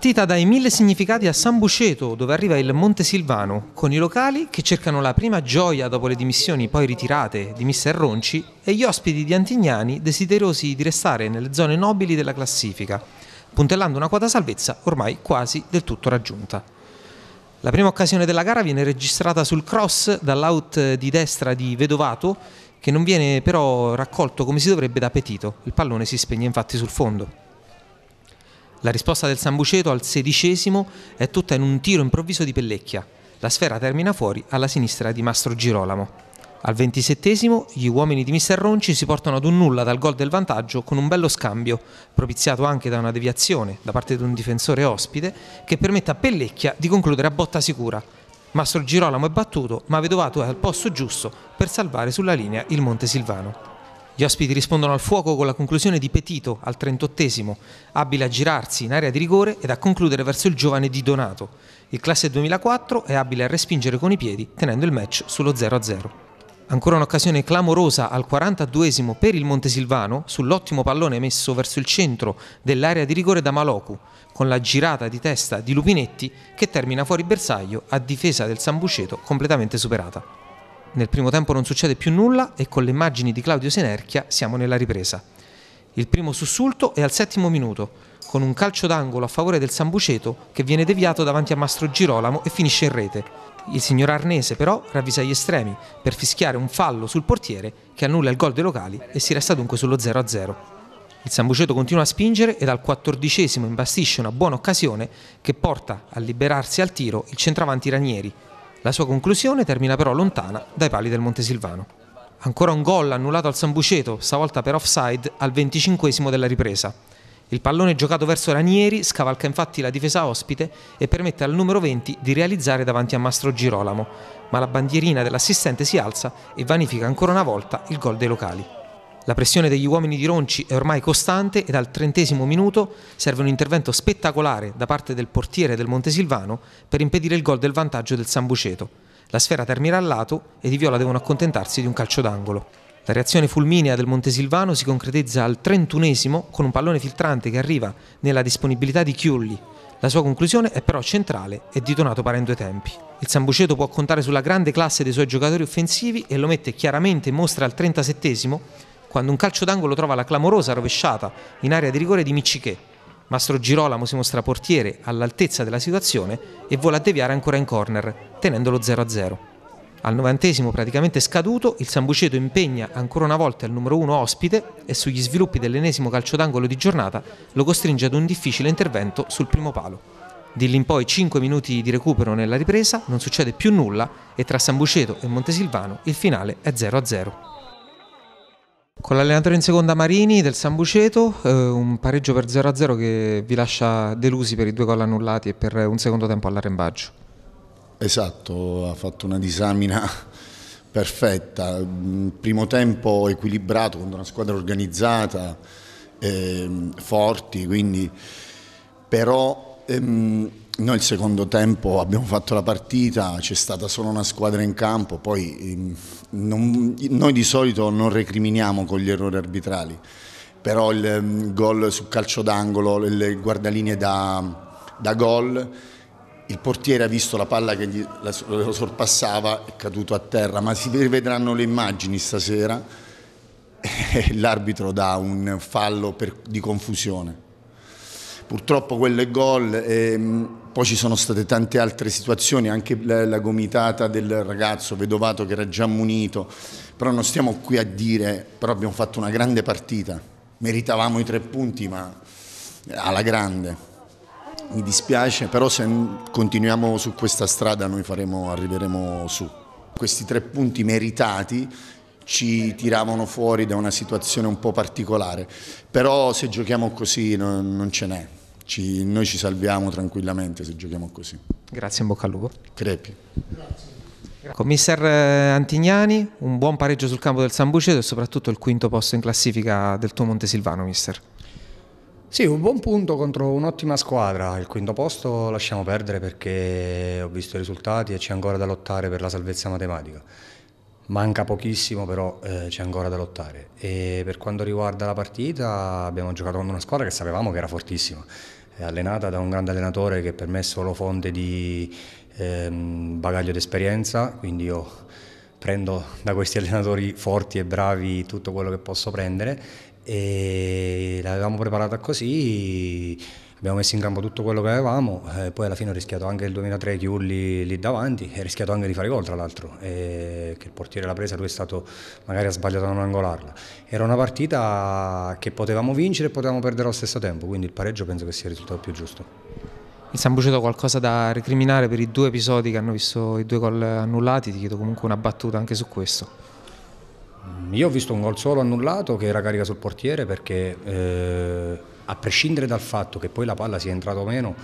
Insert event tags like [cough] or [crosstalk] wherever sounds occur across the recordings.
Partita dai mille significati a San Busceto, dove arriva il Monte Silvano, con i locali che cercano la prima gioia dopo le dimissioni poi ritirate di Mister Ronci e gli ospiti di Antignani desiderosi di restare nelle zone nobili della classifica, puntellando una quota salvezza ormai quasi del tutto raggiunta. La prima occasione della gara viene registrata sul cross dall'out di destra di Vedovato, che non viene però raccolto come si dovrebbe da Petito, il pallone si spegne infatti sul fondo. La risposta del Sambuceto al sedicesimo è tutta in un tiro improvviso di Pellecchia. La sfera termina fuori alla sinistra di Mastro Girolamo. Al ventisettesimo gli uomini di Mister Ronci si portano ad un nulla dal gol del vantaggio con un bello scambio, propiziato anche da una deviazione da parte di un difensore ospite, che permette a Pellecchia di concludere a botta sicura. Mastro Girolamo è battuto, ma Vedovato è al posto giusto per salvare sulla linea il Monte Silvano. Gli ospiti rispondono al fuoco con la conclusione di Petito al 38esimo, abile a girarsi in area di rigore ed a concludere verso il giovane Di Donato. Il classe 2004 è abile a respingere con i piedi tenendo il match sullo 0-0. Ancora un'occasione clamorosa al 42esimo per il Montesilvano sull'ottimo pallone messo verso il centro dell'area di rigore da Maloku, con la girata di testa di Lupinetti che termina fuori bersaglio a difesa del Sambuceto completamente superata. Nel primo tempo non succede più nulla e con le immagini di Claudio Senerchia siamo nella ripresa. Il primo sussulto è al settimo minuto, con un calcio d'angolo a favore del Sambuceto che viene deviato davanti a Mastro Girolamo e finisce in rete. Il signor Arnese però ravvisa gli estremi per fischiare un fallo sul portiere che annulla il gol dei locali e si resta dunque sullo 0-0. Il Sambuceto continua a spingere e dal quattordicesimo imbastisce una buona occasione che porta a liberarsi al tiro il centravanti Ranieri, la sua conclusione termina però lontana dai pali del Montesilvano. Ancora un gol annullato al Sambuceto, stavolta per offside al 25 della ripresa. Il pallone giocato verso Ranieri scavalca infatti la difesa ospite e permette al numero 20 di realizzare davanti a Mastro Girolamo, ma la bandierina dell'assistente si alza e vanifica ancora una volta il gol dei locali. La pressione degli uomini di Ronci è ormai costante e al trentesimo minuto serve un intervento spettacolare da parte del portiere del Montesilvano per impedire il gol del vantaggio del Sambuceto. La sfera termina al lato ed i viola devono accontentarsi di un calcio d'angolo. La reazione fulminea del Montesilvano si concretizza al trentunesimo con un pallone filtrante che arriva nella disponibilità di Chiulli, la sua conclusione è però centrale e ditonato parendo i tempi. Il Sambuceto può contare sulla grande classe dei suoi giocatori offensivi e lo mette chiaramente in mostra al 37 quando un calcio d'angolo trova la clamorosa rovesciata in area di rigore di Miccichè. Mastro Girolamo si mostra portiere all'altezza della situazione e vuole a deviare ancora in corner, tenendolo 0-0. Al novantesimo praticamente scaduto, il Sambuceto impegna ancora una volta il numero 1 ospite e sugli sviluppi dell'ennesimo calcio d'angolo di giornata lo costringe ad un difficile intervento sul primo palo. Di lì in poi 5 minuti di recupero nella ripresa, non succede più nulla e tra Sambuceto e Montesilvano il finale è 0-0. Con l'allenatore in seconda Marini del San Buceto, eh, un pareggio per 0-0 che vi lascia delusi per i due gol annullati e per un secondo tempo all'arrembaggio. Esatto, ha fatto una disamina [laughs] perfetta, primo tempo equilibrato contro una squadra organizzata, eh, forti, quindi però Ehm, noi il secondo tempo abbiamo fatto la partita, c'è stata solo una squadra in campo, poi ehm, non, noi di solito non recriminiamo con gli errori arbitrali, però il ehm, gol sul calcio d'angolo, le guardaline da, da gol, il portiere ha visto la palla che gli, la, lo sorpassava, è caduto a terra, ma si rivedranno le immagini stasera [laughs] l'arbitro dà un fallo per, di confusione purtroppo quello è gol. Ehm, poi ci sono state tante altre situazioni, anche la, la, gomitata del ragazzo vedovato che era già munito, però non stiamo qui a dire, però abbiamo fatto una grande partita, meritavamo i tre punti ma alla grande. Mi dispiace, però se continuiamo su questa strada noi faremo, arriveremo su. Questi tre punti meritati ci tiravano fuori da una situazione un po' particolare, però se giochiamo così non, non ce n'è, ci, noi ci salviamo tranquillamente se giochiamo così. Grazie, in bocca al lupo. Crepi. Grazie. Mister eh, Antignani, un buon pareggio sul campo del San Buceto e soprattutto il quinto posto in classifica del tuo Montesilvano, mister. Sì, un buon punto contro un'ottima squadra. Il quinto posto lasciamo perdere perché ho visto i risultati e c'è ancora da lottare per la salvezza matematica. Manca pochissimo, però eh, c'è ancora da lottare. E per quanto riguarda la partita, abbiamo giocato con una squadra che sapevamo che era fortissima, è allenata da un grande allenatore che per me è solo fonte di ehm, bagaglio d'esperienza, quindi io prendo da questi [laughs] allenatori forti e bravi tutto quello che posso prendere e l'avevamo preparata così abbiamo messo in campo tutto quello che avevamo, eh, poi alla fine ho rischiato anche il 2003 Chiulli lì davanti e ho rischiato anche di fare gol tra l'altro, eh, che il portiere l'ha presa, lui è stato, magari ha sbagliato a non angolarla. Era una partita che potevamo vincere e potevamo perdere allo stesso tempo, quindi il pareggio penso che sia il risultato più giusto. Il San Buceto ha qualcosa da recriminare per i due episodi che hanno visto i due gol annullati, ti chiedo comunque una battuta anche su questo. Mm, io ho visto un gol solo annullato che era carica sul portiere perché... Eh a prescindere dal fatto che poi la palla sia entrata o meno,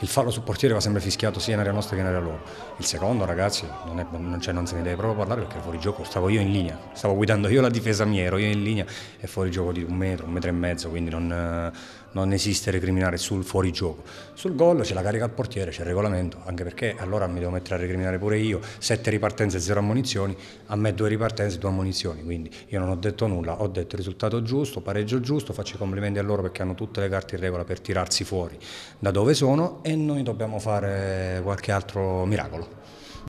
il fallo sul portiere va sempre fischiato sia in area nostra che in area loro. Il secondo, ragazzi, non, è, non, cioè, non se ne deve proprio parlare perché era fuori gioco, stavo io in linea, stavo guidando io la difesa mia, ero io in linea, è fuori gioco di un metro, un metro e mezzo, quindi non non esiste recriminare sul fuorigioco. Sul gol c'è la carica al portiere, c'è il regolamento, anche perché allora mi devo mettere a recriminare pure io, sette ripartenze e zero ammunizioni, a me due ripartenze e due ammunizioni. quindi io non ho detto nulla, ho detto risultato giusto, pareggio giusto, faccio i complimenti a loro perché hanno tutte le carte in regola per tirarsi fuori da dove sono e noi dobbiamo fare qualche altro miracolo.